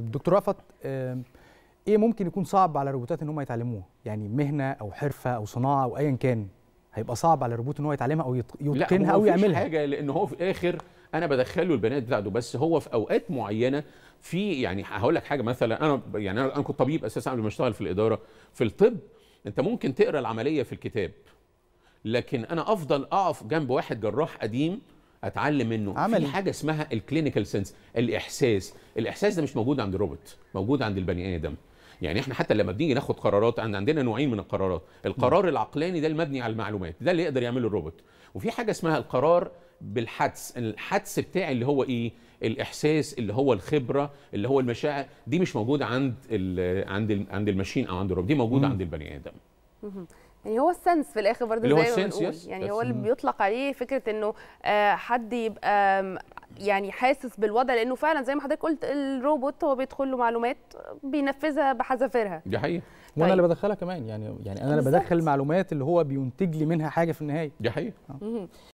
دكتور رفت آه، ايه ممكن يكون صعب على الروبوتات ان هم يتعلموه يعني مهنه او حرفه او صناعه او ايا كان هيبقى صعب على الروبوت ان هو يتعلمها او يتقنها او يعملها لا حاجه لان هو في الاخر انا بدخله البنات بتاعته بس هو في اوقات معينه في يعني هقول لك حاجه مثلا انا يعني انا كنت طبيب اساسا قبل ما اشتغل في الاداره في الطب انت ممكن تقرا العمليه في الكتاب لكن انا افضل اقف جنب واحد جراح قديم اتعلم منه عملي. في حاجه اسمها الكلينيكال سنس الاحساس الاحساس ده مش موجود عند الروبوت موجود عند البني ادم يعني احنا حتى لما بنيجي ناخد قرارات عندنا نوعين من القرارات القرار م. العقلاني ده المبني على المعلومات ده اللي يقدر يعمله الروبوت وفي حاجه اسمها القرار بالحدس الحدس بتاعي اللي هو ايه الاحساس اللي هو الخبره اللي هو المشاعر دي مش موجوده عند الـ عند الـ عند الماشين او عند الروبوت دي موجوده م. عند البني ادم يعني هو السنس في الاخر برضه اللي هو السنس يس يعني هو اللي بيطلق عليه فكره انه آه، حد يبقى يعني حاسس بالوضع لانه فعلا زي ما حضرتك قلت الروبوت هو بيدخل له معلومات بينفذها بحذافيرها دي حقيقه وانا اللي طيب. بدخلها كمان يعني يعني انا اللي بدخل المعلومات اللي هو بينتج لي منها حاجه في النهايه دي حقيقه